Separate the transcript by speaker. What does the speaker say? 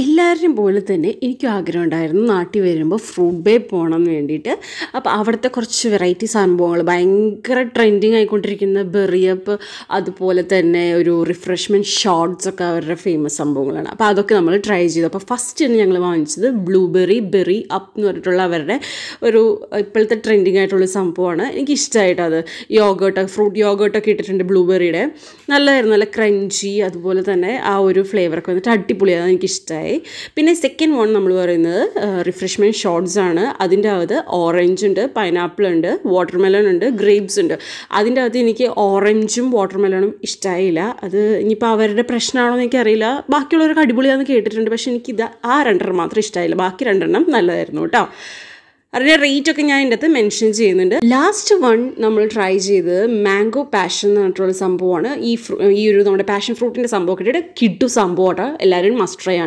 Speaker 1: എല്ലാവരും പോലെ തന്നെ എനിക്കും ആഗ്രഹം ഉണ്ടായിരുന്നു നാട്ടിൽ വരുമ്പോൾ ഫ്രൂട്ട് ബേ പോകണം എന്ന് വേണ്ടിയിട്ട് അപ്പോൾ അവിടുത്തെ കുറച്ച് വെറൈറ്റി സംഭവങ്ങൾ ഭയങ്കര ട്രെൻഡിങ് ആയിക്കൊണ്ടിരിക്കുന്ന ബെറിയപ്പ് അതുപോലെ തന്നെ ഒരു റിഫ്രഷ്മെൻറ്റ് ഷോർട്സ് ഒക്കെ അവരുടെ ഫേമസ് സംഭവങ്ങളാണ് അപ്പോൾ അതൊക്കെ നമ്മൾ ട്രൈ ചെയ്തു അപ്പോൾ ഫസ്റ്റ് തന്നെ ഞങ്ങൾ വാങ്ങിച്ചത് ബ്ലൂബെറി ബെറി അപ്പ് എന്ന് പറഞ്ഞിട്ടുള്ള അവരുടെ ഒരു ഇപ്പോഴത്തെ ട്രെൻഡിങ് ആയിട്ടുള്ള സംഭവമാണ് എനിക്ക് ഇഷ്ടമായിട്ട് അത് യോഗോട്ട് ഫ്രൂട്ട് യോഗോട്ടൊക്കെ ഇട്ടിട്ടുണ്ട് ബ്ലൂബെറിയുടെ നല്ലതായിരുന്നു നല്ല ക്രഞ്ചി അതുപോലെ തന്നെ ആ ഒരു ഫ്ലേവറൊക്കെ വന്നിട്ട് അടിപൊളിയാണ് എനിക്കിഷ്ടമായി ഓക്കെ പിന്നെ സെക്കൻഡ് വൺ നമ്മൾ പറയുന്നത് റിഫ്രഷ്മെൻറ്റ് ഷോർട്ട്സ് ആണ് അതിൻ്റെ അകത്ത് ഓറഞ്ച് ഉണ്ട് പൈനാപ്പിൾ ഉണ്ട് വാട്ടർമെലൺ ഉണ്ട് ഗ്രേപ്സ് ഉണ്ട് അതിൻ്റെ അകത്ത് എനിക്ക് ഓറഞ്ചും വാട്ടർമെലണും ഇഷ്ടമായില്ല അത് ഇനിയിപ്പോൾ അവരുടെ പ്രശ്നമാണോ എന്ന് എനിക്കറിയില്ല ബാക്കിയുള്ളവർക്ക് അടിപൊളിയാണെന്ന് കേട്ടിട്ടുണ്ട് പക്ഷേ എനിക്ക് ഇത് ആ രണ്ടെണ്ണം മാത്രം ഇഷ്ടമായില്ല ബാക്കി രണ്ടെണ്ണം നല്ലതായിരുന്നു കേട്ടോ അതിൻ്റെ റേറ്റ് ഒക്കെ ഞാൻ എൻ്റെ അടുത്ത് മെൻഷൻ ചെയ്യുന്നുണ്ട് ലാസ്റ്റ് വൺ നമ്മൾ ട്രൈ ചെയ്തത് മാംഗോ പാഷൻ എന്ന് പറഞ്ഞിട്ടുള്ള സംഭവമാണ് ഈ ഈ ഒരു നമ്മുടെ പാഷൻ ഫ്രൂട്ടിൻ്റെ സംഭവം കിട്ടിയിട്ട് സംഭവം സംഭവമാണ് എല്ലാവരും മസ്റ്റ് ട്രൈ ആണ്